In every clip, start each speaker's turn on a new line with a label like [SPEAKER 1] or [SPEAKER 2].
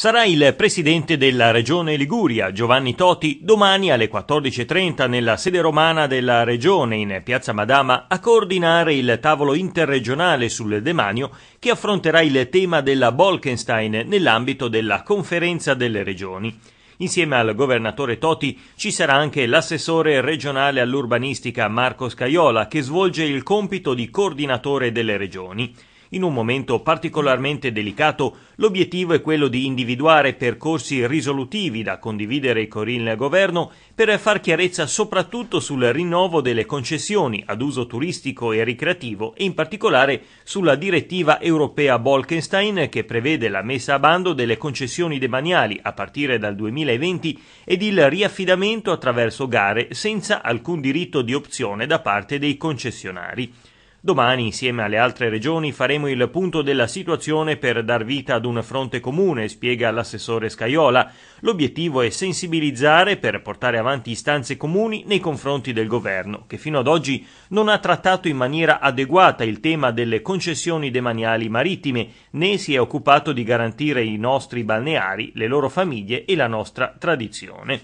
[SPEAKER 1] Sarà il presidente della Regione Liguria, Giovanni Toti, domani alle 14.30 nella sede romana della Regione in Piazza Madama a coordinare il tavolo interregionale sul demanio che affronterà il tema della Bolkenstein nell'ambito della Conferenza delle Regioni. Insieme al governatore Toti ci sarà anche l'assessore regionale all'urbanistica Marco Scaiola che svolge il compito di coordinatore delle regioni. In un momento particolarmente delicato, l'obiettivo è quello di individuare percorsi risolutivi da condividere con il governo per far chiarezza soprattutto sul rinnovo delle concessioni ad uso turistico e ricreativo e in particolare sulla direttiva europea Bolkenstein che prevede la messa a bando delle concessioni demaniali a partire dal 2020 ed il riaffidamento attraverso gare senza alcun diritto di opzione da parte dei concessionari. Domani, insieme alle altre regioni, faremo il punto della situazione per dar vita ad un fronte comune, spiega l'assessore Scaiola. L'obiettivo è sensibilizzare per portare avanti istanze comuni nei confronti del governo, che fino ad oggi non ha trattato in maniera adeguata il tema delle concessioni demaniali marittime, né si è occupato di garantire i nostri balneari, le loro famiglie e la nostra tradizione.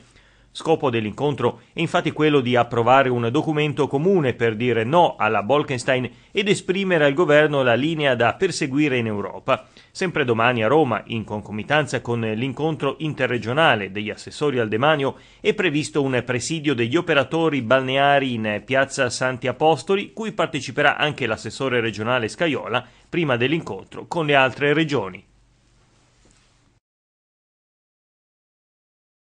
[SPEAKER 1] Scopo dell'incontro è infatti quello di approvare un documento comune per dire no alla Bolkenstein ed esprimere al governo la linea da perseguire in Europa. Sempre domani a Roma, in concomitanza con l'incontro interregionale degli assessori al demanio, è previsto un presidio degli operatori balneari in piazza Santi Apostoli, cui parteciperà anche l'assessore regionale Scaiola prima dell'incontro con le altre regioni.